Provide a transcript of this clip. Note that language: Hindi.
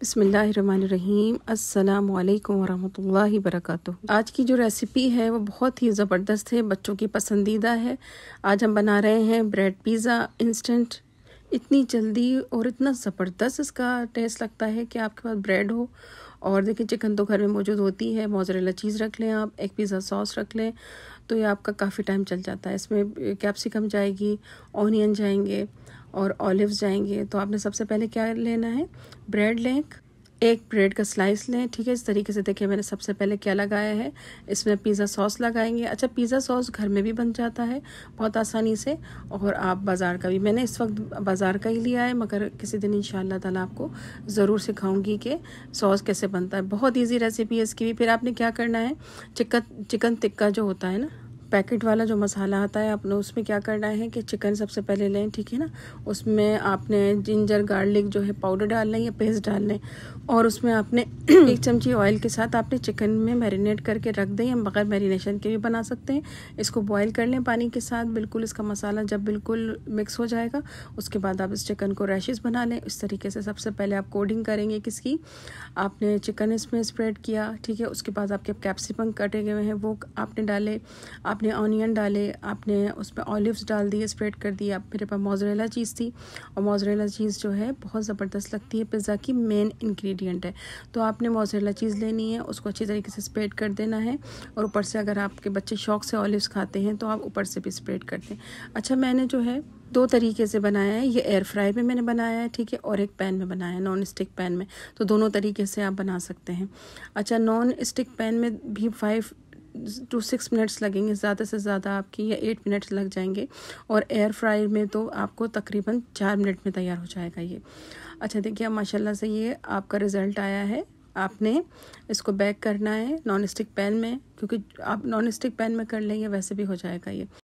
बसमीम अल्लाम वरम वरक आज की जो रेसिपी है वो बहुत ही ज़बरदस्त है बच्चों की पसंदीदा है आज हम बना रहे हैं ब्रेड पिज़्ज़ा इंस्टेंट इतनी जल्दी और इतना ज़बरदस्त इसका टेस्ट लगता है कि आपके पास ब्रेड हो और देखिए चिकन तो घर में मौजूद होती है मोजरेला चीज़ रख लें आप एक पिज़्ज़ा सॉस रख लें तो ये आपका काफ़ी टाइम चल जाता है इसमें कैप्सिकम जाएगी ऑनियन जाएंगे और ऑलिव्स जाएंगे तो आपने सबसे पहले क्या लेना है ब्रेड लें एक ब्रेड का स्लाइस लें ठीक है इस तरीके से देखिए मैंने सबसे पहले क्या लगाया है इसमें पिज़्ज़ा सॉस लगाएंगे अच्छा पिज़्ज़ा सॉस घर में भी बन जाता है बहुत आसानी से और आप बाज़ार का भी मैंने इस वक्त बाज़ार का ही लिया है मगर किसी दिन इन ताला आपको ज़रूर सिखाऊंगी कि सॉस कैसे बनता है बहुत ईजी रेसिपी है इसकी भी फिर आपने क्या करना है चिकन चिकन टिक्का जो होता है ना पैकेट वाला जो मसाला आता है आपने उसमें क्या करना है कि चिकन सबसे पहले लें ठीक है ना उसमें आपने जिंजर गार्लिक जो है पाउडर डालना है या पेस्ट डाल लें और उसमें आपने एक चमची ऑयल के साथ आपने चिकन में मैरिनेट करके रख दें हम बगैर मैरिनेशन के भी बना सकते हैं इसको बॉयल कर लें पानी के साथ बिल्कुल इसका मसाला जब बिल्कुल मिक्स हो जाएगा उसके बाद आप इस चिकन को रैशेज़ बना लें इस तरीके से सबसे पहले आप कोडिंग करेंगे किसकी आपने चिकन इसमें स्प्रेड किया ठीक है उसके बाद आपके कैप्सिकम कटे हुए हैं वो आपने डाले आप आपने ऑनियन डाले आपने उस पर ऑलिव्स डाल दिए स्प्रेड कर दिए आप मेरे पास मोजरेला चीज़ थी और मोजरेला चीज़ जो है बहुत ज़बरदस्त लगती है पिज़्ज़ा की मेन इंग्रेडिएंट है तो आपने मोजरेला चीज़ लेनी है उसको अच्छी तरीके से स्प्रेड कर देना है और ऊपर से अगर आपके बच्चे शौक से ऑलिवस खाते हैं तो आप ऊपर से भी स्प्रेड कर दें अच्छा मैंने जो है दो तरीके से बनाया है ये एयर फ्राई में मैंने बनाया है ठीक है और एक पैन में बनाया है नॉन स्टिक पैन में तो दोनों तरीके से आप बना सकते हैं अच्छा नॉन स्टिक पैन में भी फाइव टू सिक्स मिनट्स लगेंगे ज़्यादा से ज़्यादा आपकी या एट मिनट्स लग जाएंगे और एयर फ्राई में तो आपको तकरीबन चार मिनट में तैयार हो जाएगा ये अच्छा देखिए माशाल्लाह से ये आपका रिज़ल्ट आया है आपने इसको बैक करना है नॉन स्टिक पैन में क्योंकि आप नॉन स्टिक पैन में कर लेंगे वैसे भी हो जाएगा ये